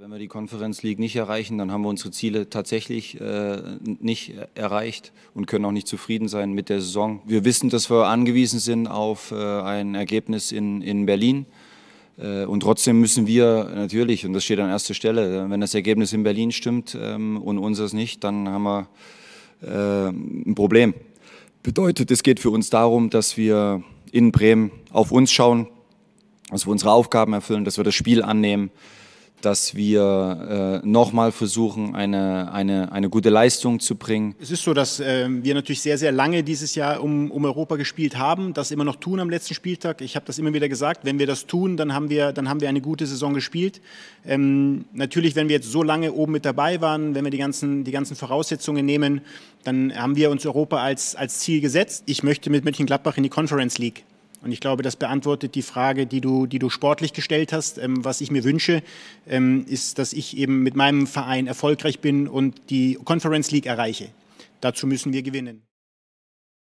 Wenn wir die Konferenz League nicht erreichen, dann haben wir unsere Ziele tatsächlich äh, nicht äh, erreicht und können auch nicht zufrieden sein mit der Saison. Wir wissen, dass wir angewiesen sind auf äh, ein Ergebnis in, in Berlin. Äh, und trotzdem müssen wir natürlich, und das steht an erster Stelle, äh, wenn das Ergebnis in Berlin stimmt ähm, und unseres nicht, dann haben wir äh, ein Problem. Bedeutet, es geht für uns darum, dass wir in Bremen auf uns schauen, dass wir unsere Aufgaben erfüllen, dass wir das Spiel annehmen, dass wir äh, nochmal versuchen, eine, eine, eine gute Leistung zu bringen. Es ist so, dass äh, wir natürlich sehr, sehr lange dieses Jahr um, um Europa gespielt haben, das immer noch tun am letzten Spieltag. Ich habe das immer wieder gesagt, wenn wir das tun, dann haben wir, dann haben wir eine gute Saison gespielt. Ähm, natürlich, wenn wir jetzt so lange oben mit dabei waren, wenn wir die ganzen, die ganzen Voraussetzungen nehmen, dann haben wir uns Europa als, als Ziel gesetzt. Ich möchte mit Mönchengladbach in die Conference League. Und ich glaube, das beantwortet die Frage, die du, die du sportlich gestellt hast. Ähm, was ich mir wünsche, ähm, ist, dass ich eben mit meinem Verein erfolgreich bin und die Conference League erreiche. Dazu müssen wir gewinnen.